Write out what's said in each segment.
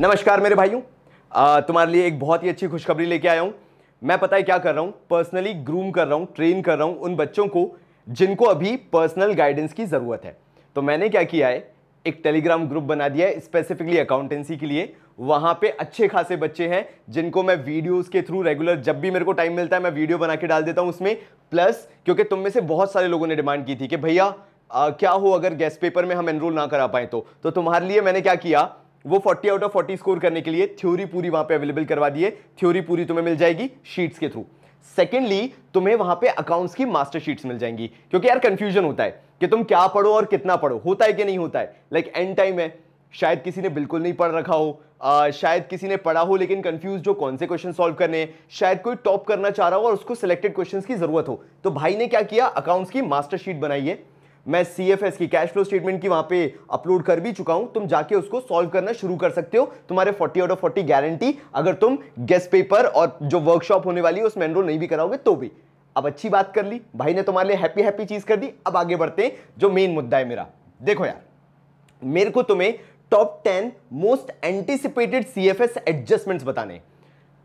नमस्कार मेरे भाइयों तुम्हारे लिए एक बहुत ही अच्छी खुशखबरी लेके आया हूँ मैं पता है क्या कर रहा हूँ पर्सनली ग्रूम कर रहा हूँ ट्रेन कर रहा हूँ उन बच्चों को जिनको अभी पर्सनल गाइडेंस की ज़रूरत है तो मैंने क्या किया है एक टेलीग्राम ग्रुप बना दिया है स्पेसिफिकली अकाउंटेंसी के लिए वहाँ पे अच्छे खासे बच्चे हैं जिनको मैं वीडियोस के थ्रू रेगुलर जब भी मेरे को टाइम मिलता है मैं वीडियो बना के डाल देता हूँ उसमें प्लस क्योंकि तुम में से बहुत सारे लोगों ने डिमांड की थी कि भैया क्या हो अगर गेस्ट पेपर में हम एनरोल ना करा पाए तो, तो तुम्हारे लिए मैंने क्या किया वो 40 आउट ऑफ 40 स्कोर करने के लिए थ्योरी पूरी वहां पे अवेलेबल करवा दी है थ्योरी पूरी तुम्हें मिल जाएगी शीट्स के थ्रू सेकेंडली तुम्हें वहां पे अकाउंट्स की मास्टर शीट्स मिल जाएंगी क्योंकि यार कंफ्यूजन होता है कि तुम क्या पढ़ो और कितना पढ़ो होता है कि नहीं होता है लाइक एंड टाइम है शायद किसी ने बिल्कुल नहीं पढ़ रखा हो आ, शायद किसी ने पढ़ा हो लेकिन कंफ्यूज हो कौन से क्वेश्चन सॉल्व करने हैं शायद कोई टॉप करना चाह रहा हो और उसको सिलेक्टेड क्वेश्चंस की जरूरत हो तो भाई ने क्या किया अकाउंट्स की मास्टर शीट बनाई है मैं सी एफ एस की कैश फ्लो स्टेटमेंट की वहां पे अपलोड कर भी चुका हूं तुम जाके उसको सॉल्व करना शुरू कर सकते हो तुम्हारे 40 आउट ऑफ 40 गारंटी अगर तुम गेस्ट पेपर और जो वर्कशॉप होने वाली है उसमें एनरोल नहीं भी कराओगे तो भी अब अच्छी बात कर ली भाई ने तुम्हारे लिए हैप्पी हैप्पी चीज कर दी अब आगे बढ़ते हैं जो मेन मुद्दा है मेरा देखो यार मेरे को तुम्हें top ten most anticipated C F S adjustments बताने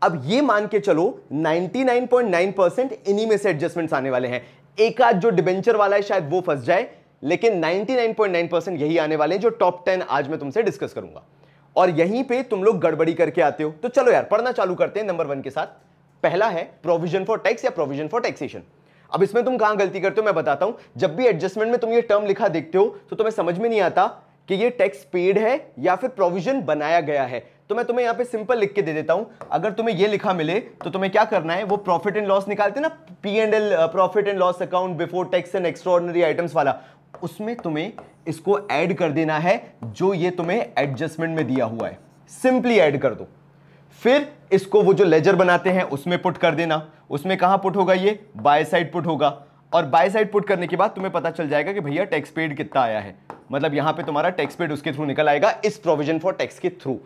अब ये मान के चलो 99.9 इन्हीं में से एडजस्टमेंट्स आने वाले हैं एक आध जो डिबेंचर वाला है शायद वो फंस जाए लेकिन 99.9 यही आने वाले हैं जो टॉप टेन आज मैं तुमसे डिस्कस करूंगा और यहीं पे तुम लोग गड़बड़ी करके आते हो तो चलो यार पढ़ना चालू करते हैं नंबर वन के साथ पहला है प्रोविजन फॉर टैक्स या प्रोविजन फॉर टैक्सेशन अब इसमें तुम कहां गलती करते हो मैं बताता हूं जब भी एडजस्टमेंट में तुम ये टर्म लिखा देखते हो तो तुम्हें समझ में नहीं आता कि ये टैक्स पेड है या फिर प्रोविजन बनाया गया है तो मैं तुम्हें यहाँ पे सिंपल लिख के दे देता हूँ अगर तुम्हें ये लिखा मिले तो तुम्हें क्या करना है वो प्रॉफिट एंड लॉस निकालते ना P and L profit and loss account before tax and extraordinary items वाला उसमें तुम्हें इसको ऐड कर देना है जो ये तुम्हें एडजस्टमेंट में दिया हुआ है सिंपली ऐड कर दो फिर इसको वो जो लेजर बनाते हैं उसमें पुट कर देना उसमें कहाँ पुट होगा ये बाय साइड पुट होगा और बाय साइड पुट करने के बाद तुम्हें पता चल जाएगा कि भैया टैक्स पेड कितना आया है मतलब यहां पे तुम्हारा टैक्स पेड उसके थ्रू निकल आएगा इस प्रोविजन फॉर टैक्स के थ्रू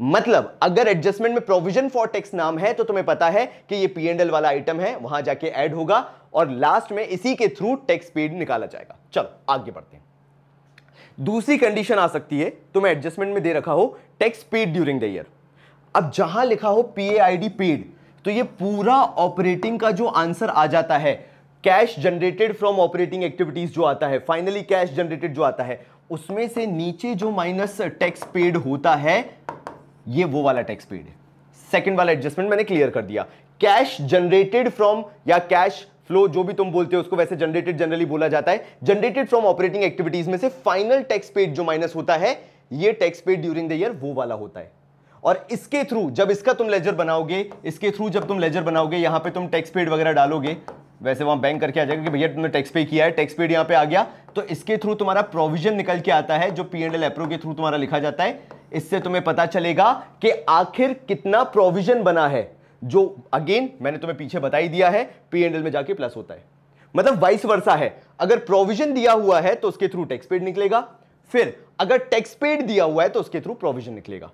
मतलब अगर एडजस्टमेंट में प्रोविजन फॉर टैक्स नाम है तो तुम्हें पता है कि ये पी एंड वाला आइटम है वहां जाके ऐड होगा और लास्ट में इसी के थ्रू टैक्स पेड निकाला जाएगा चलो आगे बढ़ते हैं दूसरी कंडीशन आ सकती है तुम्हें एडजस्टमेंट में दे रखा हो tax paid during the year अब जहां लिखा हो P A I D paid तो ये पूरा ऑपरेटिंग का जो आंसर आ जाता है cash generated from operating activities जो आता है फाइनली कैश जनरेटेड जो आता है उसमें से नीचे जो माइनस टैक्स पेड होता है ये वो वाला टैक्स पेड है सेकंड वाला एडजस्टमेंट मैंने क्लियर कर दिया कैश जनरेटेड फ्रॉम या कैश फ्लो जो भी तुम बोलते हो उसको वैसे जनरेटेड जनरली बोला जाता है जनरेटेड फ्रॉम ऑपरेटिंग एक्टिविटीज में से फाइनल टैक्स पेड जो माइनस होता है ये tax paid during the year वो वाला होता है और इसके थ्रू जब इसका तुम लेजर बनाओगे इसके थ्रू जब तुम लेजर बनाओगे यहां पे तुम टैक्स पेड वगैरह डालोगे वैसे वहां बैंक करके आ जाएगा कि भैया तुमने टैक्स पे किया है टैक्स पेड यहाँ पे आ गया तो इसके थ्रू तुम्हारा प्रोविजन निकल के आता है जो पी एंड एल एप्रो के थ्रू तुम्हारा लिखा जाता है इससे तुम्हें पता चलेगा कि आखिर कितना प्रोविजन बना है जो अगेन मैंने तुम्हें पीछे बता ही दिया है पी एंड एल में जाके प्लस होता है मतलब वाइस वर्षा है अगर प्रोविजन दिया हुआ है तो उसके थ्रू टैक्स पेड निकलेगा फिर अगर टैक्स पेड दिया हुआ है तो उसके थ्रू प्रोविजन निकलेगा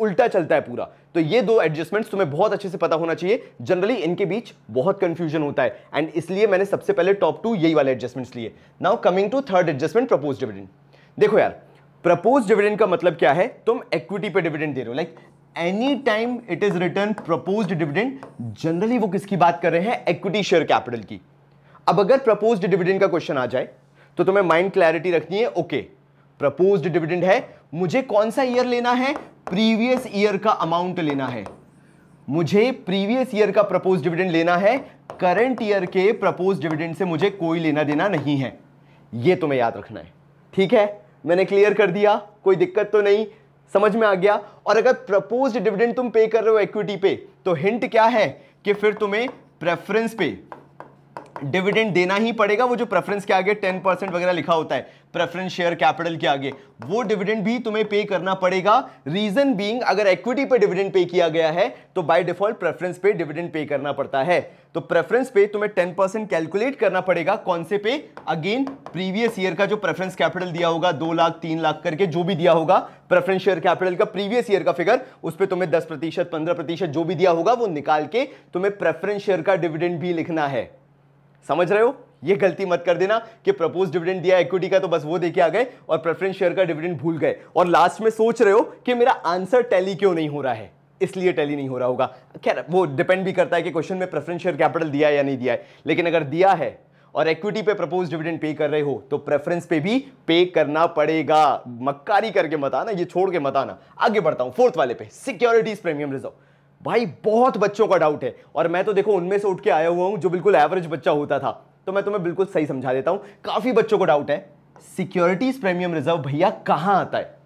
उल्टा चलता है पूरा तो ये दो एडजस्टमेंट्स तुम्हें बहुत अच्छे से पता होना चाहिए जनरली इनके बीच बहुत कंफ्यूजन होता है एंड इसलिए मैंने सबसे पहले टॉप टू यही वाले एडजस्टमेंट्स लिए now coming to third adjustment propose dividend देखो यार प्रपोज डिविडेंड का मतलब क्या है तुम इक्विटी पे डिविडेंड दे रहे हो like any time it is return propose dividend generally वो किसकी बात कर रहे हैं इक्विटी शेयर कैपिटल की अब अगर प्रपोज डिविडेंड का क्वेश्चन आ जाए तो तुम्हें माइंड क्लैरिटी रखनी है ओके प्रपोज डिविडेंड है मुझे कौन सा ईयर लेना है प्रीवियस ईयर का अमाउंट लेना है मुझे प्रीवियस ईयर का प्रपोज डिविडेंड लेना है करंट ईयर के प्रपोज डिविडेंड से मुझे कोई लेना देना नहीं है यह तुम्हें याद रखना है ठीक है मैंने क्लियर कर दिया कोई दिक्कत तो नहीं समझ में आ गया और अगर प्रपोज डिविडेंड तुम पे कर रहे हो इक्विटी पे तो हिंट क्या है कि फिर तुम्हें प्रेफरेंस पे डिविडेंड देना ही पड़ेगा वो जो प्रेफरेंस के आगे टेन परसेंट वगैरह लिखा होता है प्रेफरेंस शेयर कैपिटल के आगे वो डिविडेंड भी तुम्हें पे करना पड़ेगा रीजन बीइंग अगर इक्विटी पे डिविडेंड पे किया गया है तो बाय डिफॉल्ट प्रेफरेंस पे डिविडेंड पे करना पड़ता है तो प्रेफरेंस पे तुम्हें टेन परसेंट कैलकुलेट करना पड़ेगा कौन से पे अगेन प्रीवियस ईयर का जो प्रेफरेंस कैपिटल दिया होगा दो लाख तीन लाख करके जो भी दिया होगा प्रेफरेंस शेयर कैपिटल का प्रीवियस ईयर का फिगर उस पर तुम्हें दस प्रतिशत पंद्रह प्रतिशत जो भी दिया होगा वो निकाल के तुम्हें प्रेफरेंस शेयर का डिविडेंड भी लिखना है समझ रहे हो ये गलती मत कर देना कि प्रपोज डिविडेंड दिया इक्विटी का तो बस वो देके आ गए और प्रेफरेंस शेयर का डिविडेंड भूल गए और लास्ट में सोच रहे हो कि मेरा आंसर टैली क्यों नहीं हो रहा है इसलिए टैली नहीं हो रहा होगा खैर वो डिपेंड भी करता है कि क्वेश्चन में प्रेफरेंस शेयर कैपिटल दिया है या नहीं दिया है लेकिन अगर दिया है और इक्विटी पे प्रपोज डिविडेंड पे कर रहे हो तो प्रेफरेंस पे भी पे करना पड़ेगा मक्कारी करके मत ये छोड़ के मत आगे बढ़ता हूं फोर्थ वाले पे सिक्योरिटीज प्रीमियम रिजर्व भाई बहुत बच्चों का डाउट है और मैं तो देखो उनमें से उठ के आया हुआ हूं जो बिल्कुल एवरेज बच्चा होता था तो मैं तुम्हें बिल्कुल सही समझा देता हूं काफी बच्चों को डाउट है सिक्योरिटीज प्रीमियम रिजर्व भैया कहां आता है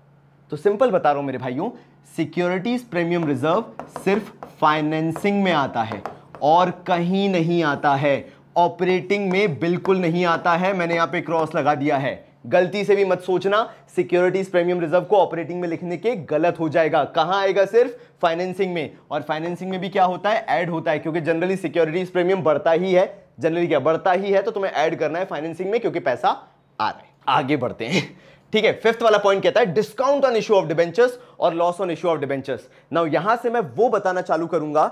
तो सिंपल बता रहा हूं मेरे भाइयों सिक्योरिटीज प्रीमियम रिजर्व सिर्फ फाइनेंसिंग में आता है और कहीं नहीं आता है ऑपरेटिंग में बिल्कुल नहीं आता है मैंने यहां पे क्रॉस लगा दिया है गलती से भी मत सोचना सिक्योरिटीज प्रीमियम रिजर्व को ऑपरेटिंग में लिखने के गलत हो जाएगा कहां आएगा सिर्फ फाइनेंसिंग में और फाइनेंसिंग में भी क्या होता है ऐड होता है क्योंकि जनरली सिक्योरिटीज प्रीमियम बढ़ता ही है जनरली क्या बढ़ता ही है तो तुम्हें ऐड करना है फाइनेंसिंग में क्योंकि पैसा आ रहा है आगे बढ़ते हैं ठीक है फिफ्थ वाला पॉइंट कहता है discount on issue of debentures और loss on issue of debentures now यहां से मैं वो बताना चालू करूंगा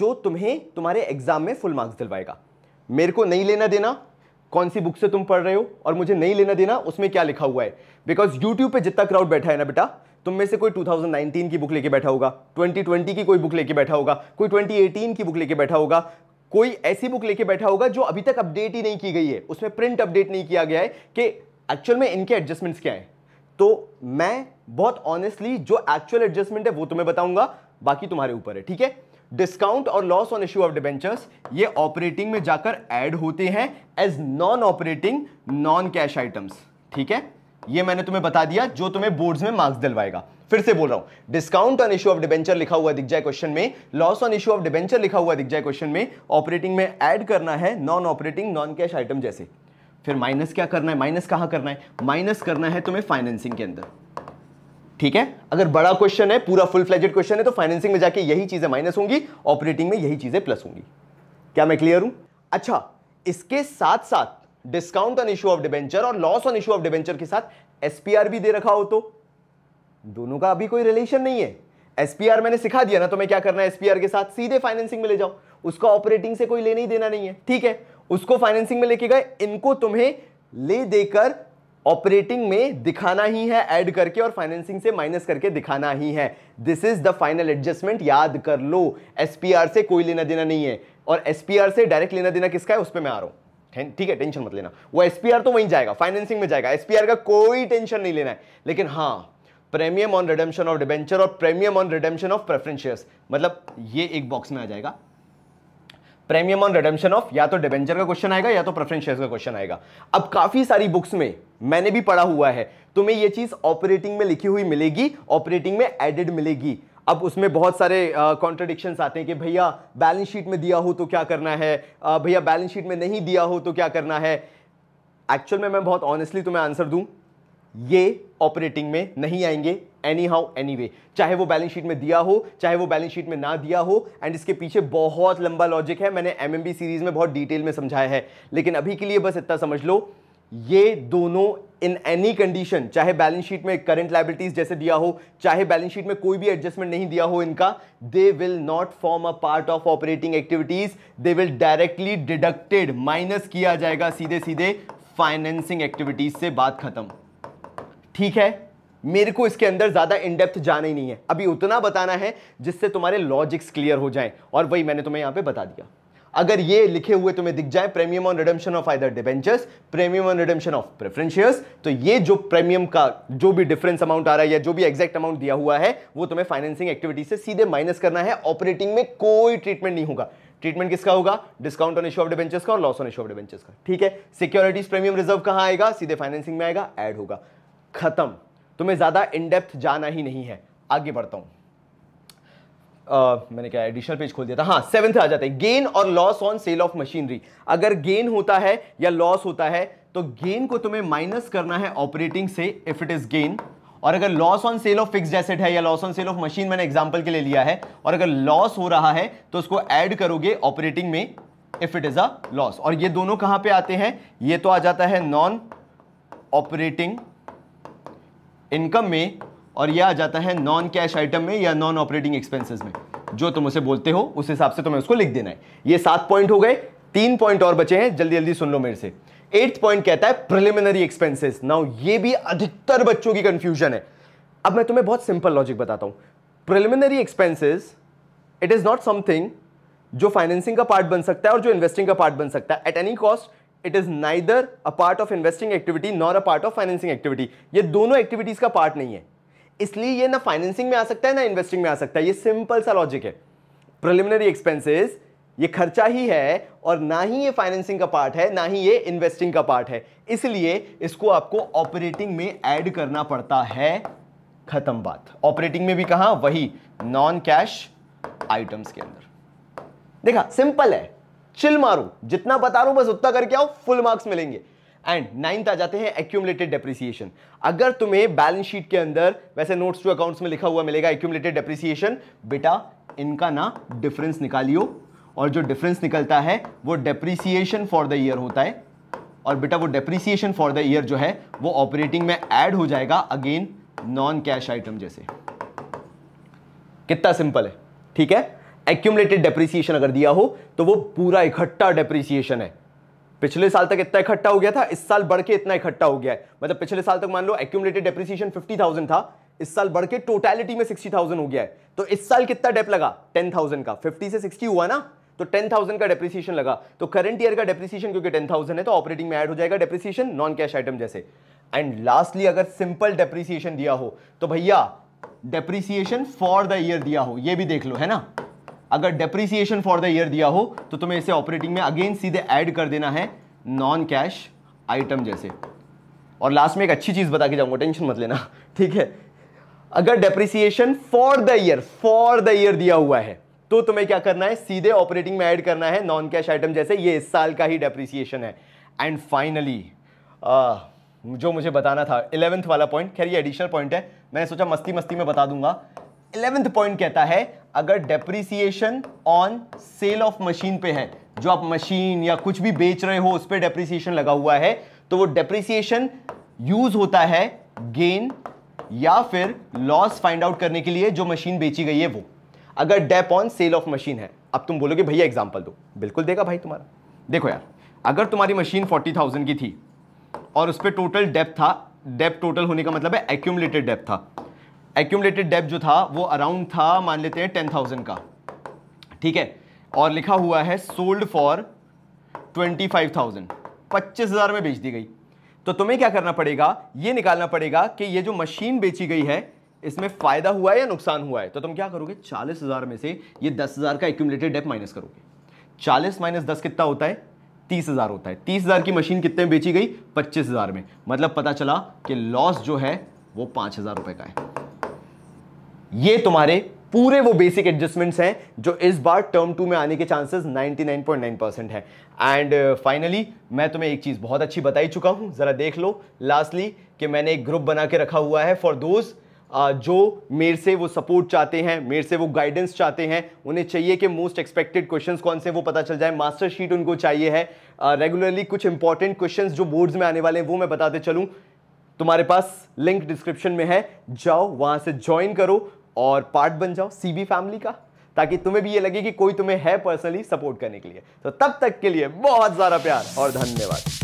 जो तुम्हें तुम्हारे एग्जाम में फुल मार्क्स दिलवाएगा मेरे को नहीं लेना देना कौन सी बुक से तुम पढ़ रहे हो और मुझे नहीं लेना देना उसमें क्या लिखा हुआ है बिकॉज यूट्यूब पे जितना क्राउड बैठा है ना बेटा तुम में से कोई 2019 की बुक लेके बैठा होगा 2020 की कोई बुक लेके बैठा होगा कोई 2018 की बुक लेके बैठा होगा कोई ऐसी बुक लेके बैठा होगा जो अभी तक अपडेट ही नहीं की गई है उसमें प्रिंट अपडेट नहीं किया गया है कि एक्चुअल में इनके एडजस्टमेंट्स क्या है तो मैं बहुत ऑनेस्टली जो एक्चुअल एडजस्टमेंट है वो तुम्हें बताऊंगा बाकी तुम्हारे ऊपर है ठीक है डिस्काउंट और loss on issue of debentures ये ऑपरेटिंग में जाकर एड होते हैं as non operating non cash items ठीक है ये मैंने तुम्हें बता दिया जो तुम्हें बोर्ड्स में मार्क्स दिलवाएगा फिर से बोल रहा हूं discount on issue of debenture लिखा हुआ दिख जाए क्वेश्चन में loss on issue of debenture लिखा हुआ दिख जाए क्वेश्चन में ऑपरेटिंग में ऐड करना है non operating non cash item जैसे फिर माइनस क्या करना है माइनस कहां करना है माइनस करना है तुम्हें फाइनेंसिंग के अंदर ठीक है अगर बड़ा क्वेश्चन है पूरा फुल फ्लेजेड क्वेश्चन है तो फाइनेंसिंग में जाके यही चीजें माइनस होंगी ऑपरेटिंग में यही चीजें प्लस होंगी क्या मैं क्लियर हूं अच्छा इसके साथ साथ discount on issue of debenture और loss on issue of debenture के साथ एसपीआर भी दे रखा हो तो दोनों का अभी कोई रिलेशन नहीं है एसपीआर मैंने सिखा दिया ना तो मैं क्या करना है एसपीआर के साथ सीधे फाइनेंसिंग में ले जाओ उसका ऑपरेटिंग से कोई लेने ही देना नहीं है ठीक है उसको फाइनेंसिंग में लेके गए इनको तुम्हें ले देकर ऑपरेटिंग में दिखाना ही है ऐड करके और फाइनेंसिंग से माइनस करके दिखाना ही है this is the final adjustment याद कर लो एसपीआर से कोई लेना देना नहीं है और एसपीआर से डायरेक्ट लेना देना किसका है उस पर मैं आ रहा हूँ ठीक है टेंशन मत लेना वो एसपीआर तो वहीं जाएगा फाइनेंसिंग में जाएगा एसपीआर का कोई टेंशन नहीं लेना है लेकिन हाँ premium on redemption of debenture और premium on redemption of preference shares मतलब ये एक बॉक्स में आ जाएगा प्रीमियम ऑन रिडेम्पशन ऑफ या तो डिबेंचर का क्वेश्चन आएगा या तो प्रेफरेंस शेयर्स का क्वेश्चन आएगा अब काफी सारी बुक्स में मैंने भी पढ़ा हुआ है तुम्हें यह चीज ऑपरेटिंग में लिखी हुई मिलेगी ऑपरेटिंग में एडेड मिलेगी अब उसमें बहुत सारे कॉन्ट्रडिक्शंस आते हैं कि भैया बैलेंस शीट में दिया हो तो क्या करना है भैया बैलेंस शीट में नहीं दिया हो तो क्या करना है एक्चुअल में मैं बहुत ऑनेस्टली तुम्हें आंसर दूं ये ऑपरेटिंग में नहीं आएंगे एनी हाउ एनी वे चाहे वो बैलेंस शीट में दिया हो चाहे वो बैलेंस शीट में ना दिया हो एंड इसके पीछे बहुत लंबा लॉजिक है मैंने एम सीरीज में बहुत डिटेल में समझाया है लेकिन अभी के लिए बस इतना समझ लो ये दोनों इन एनी कंडीशन चाहे बैलेंस शीट में करंट लाइबिलिटीज जैसे दिया हो चाहे बैलेंस शीट में कोई भी एडजस्टमेंट नहीं दिया हो इनका they will not form a part of operating activities they will directly deducted minus किया जाएगा सीधे सीधे फाइनेंसिंग एक्टिविटीज से बात खत्म ठीक है मेरे को इसके अंदर ज़्यादा इनडेप्थ जाना ही नहीं है अभी उतना बताना है जिससे तुम्हारे लॉजिक्स क्लियर हो जाएं और वही मैंने तुम्हें यहां पे बता दिया अगर ये लिखे हुए तुम्हें दिख जाए premium on redemption of either debentures premium on redemption of preference shares तो ये जो प्रीमियम का जो भी डिफरेंस अमाउंट आ रहा है या जो भी एक्जैक्ट अमाउंट दिया हुआ है वो तुम्हें फाइनेंसिंग एक्टिविटी से सीधे माइनस करना है ऑपरेटिंग में कोई ट्रीटमेंट नहीं होगा ट्रीटमेंट किसका होगा discount on issue of debentures का और loss on issue of debentures का ठीक है सिक्योरिटीज प्रीमियम रिजर्व कहां आएगा सीधे फाइनेंसिंग में आएगा एड होगा ख़त्म तुम्हें ज़्यादा इनडेप्थ जाना ही नहीं है आगे बढ़ता हूं Uh, मैंने क्या एडिशनल पेज खोल दिया था हाँ सेवंथ आ जाते हैं गेन और loss on sale of machinery अगर गेन होता है या लॉस होता है तो गेन को तुम्हें माइनस करना है ऑपरेटिंग से इफ इट इज गेन और अगर loss on sale of fix asset है या loss on sale of machine मैंने एग्जांपल के लिए लिया है और अगर लॉस हो रहा है तो उसको एड करोगे ऑपरेटिंग में if it is a loss और ये दोनों कहां पर आते हैं ये तो आ जाता है नॉन ऑपरेटिंग इनकम में और यह आ जाता है नॉन कैश आइटम में या नॉन ऑपरेटिंग एक्सपेंसेस में जो तुम उसे बोलते हो उस हिसाब से तुम्हें उसको लिख देना है ये सात पॉइंट हो गए तीन पॉइंट और बचे हैं जल्दी जल्दी सुन लो मेरे से एट्थ पॉइंट कहता है प्रिलिमिनरी एक्सपेंसेस नाउ ये भी अधिकतर बच्चों की कंफ्यूजन है अब मैं तुम्हें बहुत सिंपल लॉजिक बताता हूं preliminary expenses it is not something जो फाइनेंसिंग का पार्ट बन सकता है और जो इन्वेस्टिंग का पार्ट बन सकता है at any cost it is neither a part of investing activity nor a part of financing activity ये दोनों एक्टिविटीज का पार्ट नहीं है इसलिए ये ना फाइनेंसिंग में आ सकता है ना इन्वेस्टिंग में आ सकता है ये सिंपल सा लॉजिक है प्रिलिमिनरी एक्सपेंसेस ये खर्चा ही है और ना ही ये फाइनेंसिंग का पार्ट है ना ही ये इन्वेस्टिंग का पार्ट है इसलिए इसको आपको ऑपरेटिंग में ऐड करना पड़ता है खत्म बात ऑपरेटिंग में भी कहा वही नॉन कैश आइटम्स के अंदर देखा सिंपल है चिल मारो जितना बता रहा हूं बस उतना करके आओ फुल मार्क्स मिलेंगे एंड नाइन्थ आ जाते हैं एक्यूमलेटेड डेप्रिसिएशन अगर तुम्हें बैलेंस शीट के अंदर वैसे नोट्स टू अकाउंट्स में लिखा हुआ मिलेगा एक्यूमलेटेड डेप्रिसिएशन बेटा इनका ना डिफरेंस निकालियो और जो डिफरेंस निकलता है वो डेप्रिसिएशन फॉर द ईयर होता है और बेटा वो डेप्रिसिएशन फॉर द ईयर जो है वो ऑपरेटिंग में एड हो जाएगा अगेन नॉन कैश आइटम जैसे कितना सिंपल है ठीक है एक्यूमलेटेड डेप्रिसिएशन अगर दिया हो तो वो पूरा इकट्ठा डेप्रिसिएशन है पिछले साल तक इतना इकट्ठा हो गया था इस साल बढ़ के इतना इकट्ठा हो गया है मतलब पिछले साल तक मान लो एक्यूमलेटेड डेप्रिसिएशन 50,000 था इस साल बढ़ के टोटैलिटी में 60,000 हो गया है तो इस साल कितना डेप लगा 10,000 का फिफ्टी से सिक्सटी हुआ ना तो 10,000 का डेप्रिसिएशन लगा तो करंट ईयर का डेप्रिसिएशन क्योंकि 10,000 है तो ऑपरेटिंग में ऐड हो जाएगा डेप्रिसिएशन नॉन कैश आइटम जैसे एंड लास्टली अगर सिंपल डेप्रिसिएशन दिया हो तो भैया डेप्रिसिएशन फॉर द ईयर दिया हो ये भी देख लो है ना अगर डेप्रिसिएशन फॉर द ईयर दिया हो तो तुम्हें इसे ऑपरेटिंग में अगेन सीधे ऐड कर देना है नॉन कैश आइटम जैसे और लास्ट में एक अच्छी चीज़ बता के जाऊंगा टेंशन मत लेना ठीक है अगर depreciation for the year for the year दिया हुआ है तो तुम्हें क्या करना है सीधे ऑपरेटिंग में ऐड करना है नॉन कैश आइटम जैसे ये इस साल का ही डेप्रिसिएशन है एंड फाइनली जो मुझे बताना था इलेवेंथ वाला पॉइंट खैर ये एडिशनल पॉइंट है मैंने सोचा मस्ती मस्ती में बता दूंगा इलेवेंथ पॉइंट कहता है अगर depreciation on sale of machine पे है जो आप मशीन या कुछ भी बेच रहे हो उस पर डेप्रिसिएशन लगा हुआ है तो वो डेप्रिसिएशन यूज होता है गेन या फिर लॉस फाइंड आउट करने के लिए जो मशीन बेची गई है वो अगर dep on sale of machine है अब तुम बोलोगे भैया एग्जाम्पल दो बिल्कुल देगा भाई तुम्हारा देखो यार अगर तुम्हारी मशीन फोर्टी थाउजेंड की थी और उस पर टोटल डेप था डेप टोटल होने का मतलब है एक्यूमलेटेड डेप था एक्यूमलेटेड डेप जो था वो अराउंड था मान लेते हैं टेन थाउजेंड का ठीक है और लिखा हुआ है sold for twenty five thousand पच्चीस हज़ार में बेच दी गई तो तुम्हें क्या करना पड़ेगा ये निकालना पड़ेगा कि ये जो मशीन बेची गई है इसमें फ़ायदा हुआ है या नुकसान हुआ है तो तुम क्या करोगे चालीस हज़ार में से ये दस हज़ार का एक्यूमलेटेड डेप माइनस करोगे चालीस माइनस दस कितना होता है तीस हज़ार होता है तीस हज़ार की मशीन कितने में बेची गई पच्चीस हज़ार में मतलब पता चला कि लॉस जो है वो पांच हज़ार रुपए का है ये तुम्हारे पूरे वो बेसिक एडजस्टमेंट्स हैं जो इस बार टर्म टू में आने के चांसेस 99.9 परसेंट है एंड फाइनली uh, मैं तुम्हें एक चीज़ बहुत अच्छी बताई चुका हूं ज़रा देख लो लास्टली कि मैंने एक ग्रुप बना के रखा हुआ है फॉर दोज़ uh, जो मेरे से वो सपोर्ट चाहते हैं मेरे से वो गाइडेंस चाहते हैं उन्हें चाहिए कि मोस्ट एक्सपेक्टेड क्वेश्चंस कौन से वो पता चल जाए मास्टर शीट उनको चाहिए है रेगुलरली uh, कुछ इंपॉर्टेंट क्वेश्चंस जो बोर्ड्स में आने वाले हैं वो मैं बताते चलूँ तुम्हारे पास लिंक डिस्क्रिप्शन में है जाओ वहाँ से ज्वाइन करो और पार्ट बन जाओ सीबी फैमिली का ताकि तुम्हें भी ये लगे कि कोई तुम्हें है पर्सनली सपोर्ट करने के लिए तो तब तक के लिए बहुत सारा प्यार और धन्यवाद